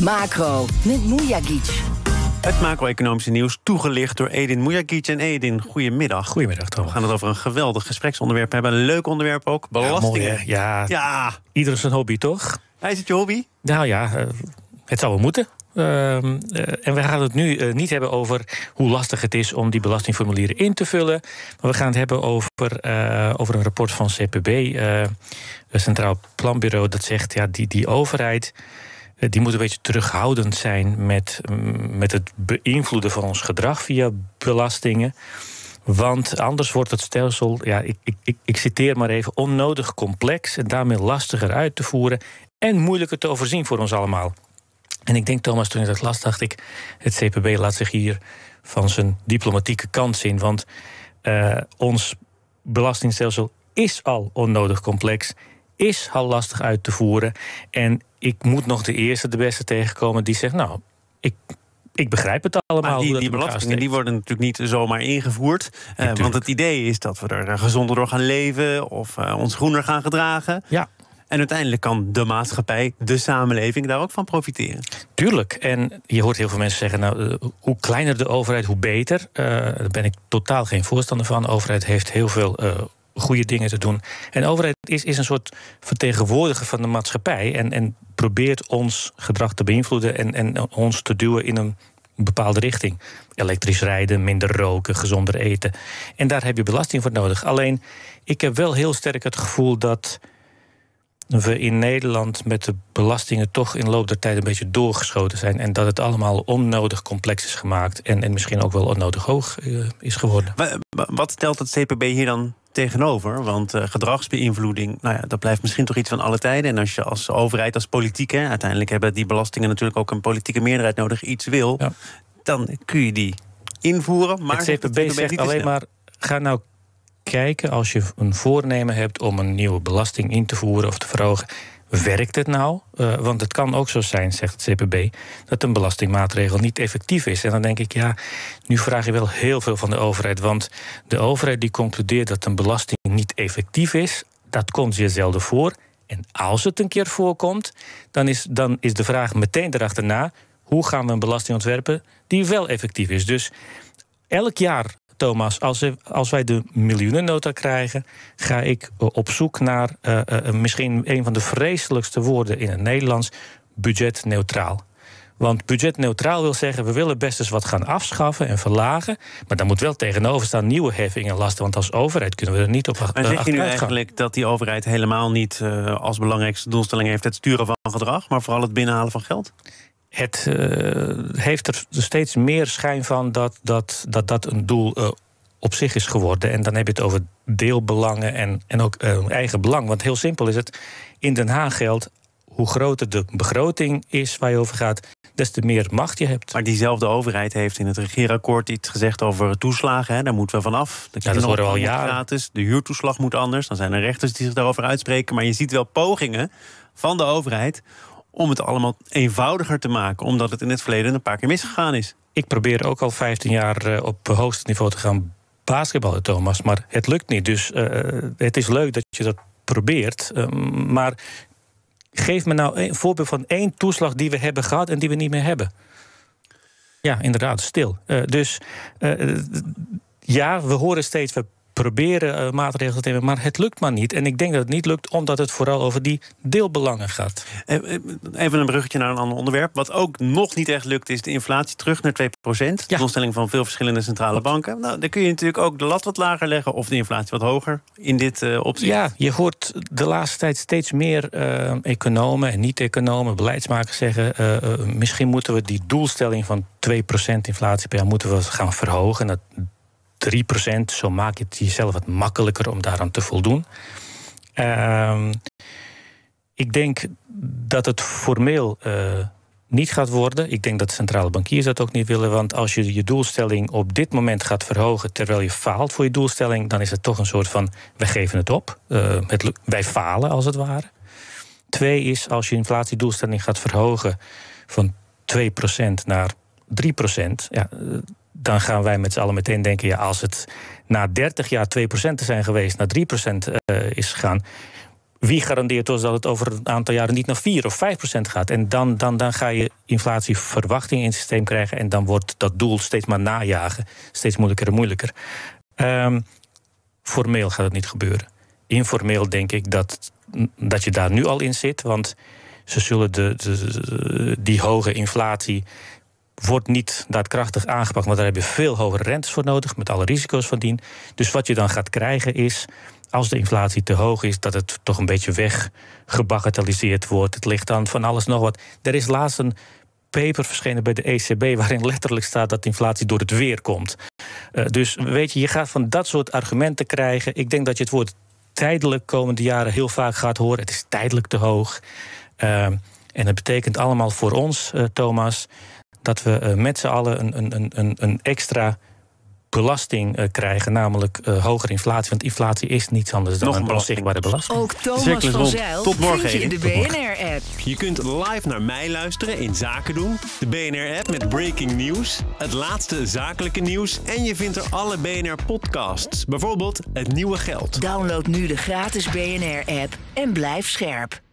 Macro met Mujagic. Het macro-economische nieuws toegelicht door Edin Mujagic. En Edin, goedemiddag. Goedemiddag, Tom. We gaan het over een geweldig gespreksonderwerp hebben. Een leuk onderwerp ook, belastingen. Ja, ja. ja. Ieder zijn hobby, toch? Hij is het je hobby? Nou ja, eh, het zou wel moeten. Ehm, eh, en we gaan het nu eh, niet hebben over hoe lastig het is om die belastingformulieren in te vullen. Maar we gaan het hebben over, over een rapport van CPB, het Centraal Planbureau, dat zegt: ja, die, die overheid eh, die moeten een beetje terughoudend zijn met, mm, met het beïnvloeden van ons gedrag via belastingen. Want anders wordt het stelsel, ja, ik, ik, ik citeer maar even, onnodig complex en daarmee lastiger uit te voeren en moeilijker te overzien voor ons allemaal. En ik denk, Thomas, toen ik dat las, dacht ik, het CPB laat zich hier van zijn diplomatieke kant zien. Want eh, ons belastingstelsel is al onnodig complex is al lastig uit te voeren. En ik moet nog de eerste, de beste tegenkomen die zegt: Nou, ik ik begrijp het allemaal. die, belastingen die worden natuurlijk niet zomaar ingevoerd. Eh, want het idee is dat we er eh, gezonder door gaan leven of eh, ons groener gaan gedragen. Ja. En uiteindelijk kan de maatschappij, de samenleving daar ook van profiteren. Tuurlijk. En je hoort heel veel mensen zeggen: nou, hoe kleiner de overheid, hoe beter. daar ben ik totaal geen voorstander van. De overheid heeft heel veel goede dingen te doen. En overheid is, is een soort vertegenwoordiger van de maatschappij. En, en probeert ons gedrag te beïnvloeden en, en ons te duwen in een bepaalde richting. Elektrisch rijden, minder roken, gezonder eten. En daar heb je belasting voor nodig. Alleen, ik heb wel heel sterk het gevoel dat we in Nederland met de belastingen toch in de loop der tijd een beetje doorgeschoten zijn. En dat het allemaal onnodig complex is gemaakt. En, en misschien ook wel onnodig hoog eh, is geworden. Wat, wat stelt het CPB hier dan tegenover. Want eh, gedragsbeïnvloeding, nou ja, dat blijft misschien toch iets van alle tijden. En als je als overheid, als politiek, hè, uiteindelijk hebben die belastingen natuurlijk ook een politieke meerderheid nodig, iets wil, dan kun je die invoeren. Maar het CPB het zegt alleen maar, ga nou kijken als je een voornemen hebt om een nieuwe belasting in te voeren of te verhogen werkt het nou? Eh, want het kan ook zo zijn, zegt het CPB, dat een belastingmaatregel niet effectief is. En dan denk ik, ja, nu vraag je wel heel veel van de overheid. Want de overheid die concludeert dat een belasting niet effectief is, dat komt zeer zelden voor. En als het een keer voorkomt, dan is, dan is de vraag meteen erachterna: hoe gaan we een belasting ontwerpen die wel effectief is? Dus elk jaar Thomas, als, als wij de miljoenennota krijgen, ga ik eh, op zoek naar eh, eh, misschien een van de vreselijkste woorden in het Nederlands: budgetneutraal. Want budgetneutraal wil zeggen, we willen best eens wat gaan afschaffen en verlagen. Maar daar moet wel tegenover staan nieuwe heffingen en lasten. Want als overheid kunnen we er niet op achteruit gaan. Maar zeg je nu eigenlijk dat die overheid helemaal niet als belangrijkste doelstelling heeft... het sturen van gedrag, maar vooral het binnenhalen van geld? het eh, heeft er steeds meer schijn van dat dat, dat, dat een doel eh, op zich is geworden. En dan heb je het over deelbelangen en, en ook eh, eigen belang. Want heel simpel is het, in Den Haag geldt... hoe groter de begroting is waar je over gaat des te meer macht je hebt. Maar diezelfde overheid heeft in het regeerakkoord iets gezegd over toeslagen. Hè? Daar moeten we vanaf. ja, dat horen we al jaren. Gratis. De huurtoeslag moet anders. Dan zijn er rechters die zich daarover uitspreken. Maar je ziet wel pogingen van de overheid om het allemaal eenvoudiger te maken, omdat het in het verleden een paar keer misgegaan is. Ik probeer ook al 15 jaar eh, op hoogste niveau te gaan basketballen, Thomas, maar het lukt niet. Dus eh, eh, het is leuk dat je dat probeert, maar geef me nou een voorbeeld van één toeslag die we hebben gehad en die we niet meer hebben. Ja, inderdaad, stil. dus ja, we horen steeds proberen eh, maatregelen te nemen, maar het lukt maar niet. En ik denk dat het niet lukt omdat het vooral over die deelbelangen gaat. Eh, even een bruggetje naar een ander onderwerp. Wat ook nog niet echt lukt, is de inflatie terug naar 2%. De doelstelling van veel verschillende centrale banken. Nou, dan kun je natuurlijk ook de lat wat lager leggen of de inflatie wat hoger in dit uh, Ja, je hoort de laatste tijd steeds meer economen en niet-economen, beleidsmakers zeggen... misschien moeten we die doelstelling van 2% inflatie per jaar moeten we gaan verhogen. Dat 3%. Zo maak je het jezelf wat makkelijker om daaraan te voldoen. Ehm, ik denk dat het formeel eh, niet gaat worden. Ik denk dat centrale bankiers dat ook niet willen. Want als je je doelstelling op dit moment gaat verhogen terwijl je faalt voor je doelstelling, dan is het toch een soort van wij geven het op. Eh, wij falen als het ware. Twee is als je inflatiedoelstelling gaat verhogen van 2% naar 3%. Ja, eh, dan gaan wij met z'n allen meteen denken: ja, als het na 30 jaar 2% te zijn geweest, naar 3% uh, is gegaan. Wie garandeert ons dat het over een aantal jaren niet naar 4 of 5 procent gaat? En dan, dan, dan ga je inflatieverwachting in het systeem krijgen. En dan wordt dat doel steeds maar najagen. Steeds moeilijker en moeilijker. Ehm, formeel gaat het niet gebeuren. Informeel denk ik dat, dat je daar nu al in zit. Want ze zullen de, de, die hoge inflatie wordt niet daadkrachtig aangepakt. Want daar heb je veel hogere rentes voor nodig, met alle risico's van dien. Dus wat je dan gaat krijgen is, als de inflatie te hoog is, dat het toch een beetje weggebagatelliseerd wordt. Het ligt dan van alles nog wat. Er is laatst een paper verschenen bij de ECB, waarin letterlijk staat dat inflatie door het weer komt. Eh, dus weet je, je gaat van dat soort argumenten krijgen. Ik denk dat je het woord tijdelijk komende jaren heel vaak gaat horen. Het is tijdelijk te hoog. Ehm, en dat betekent allemaal voor ons, eh, Thomas, dat we eh, met z'n allen een, een, een, een extra belasting eh, krijgen, namelijk eh, hogere inflatie. Want inflatie is niets anders dan een belastingbare belasting. Ook Thomas van Zijl Tot morgen, je in de BNR-app. Je kunt live naar mij luisteren in Zaken doen. De BNR-app met breaking news. het laatste zakelijke nieuws... en je vindt er alle BNR-podcasts, bijvoorbeeld Het Nieuwe Geld. Download nu de gratis BNR-app en blijf scherp.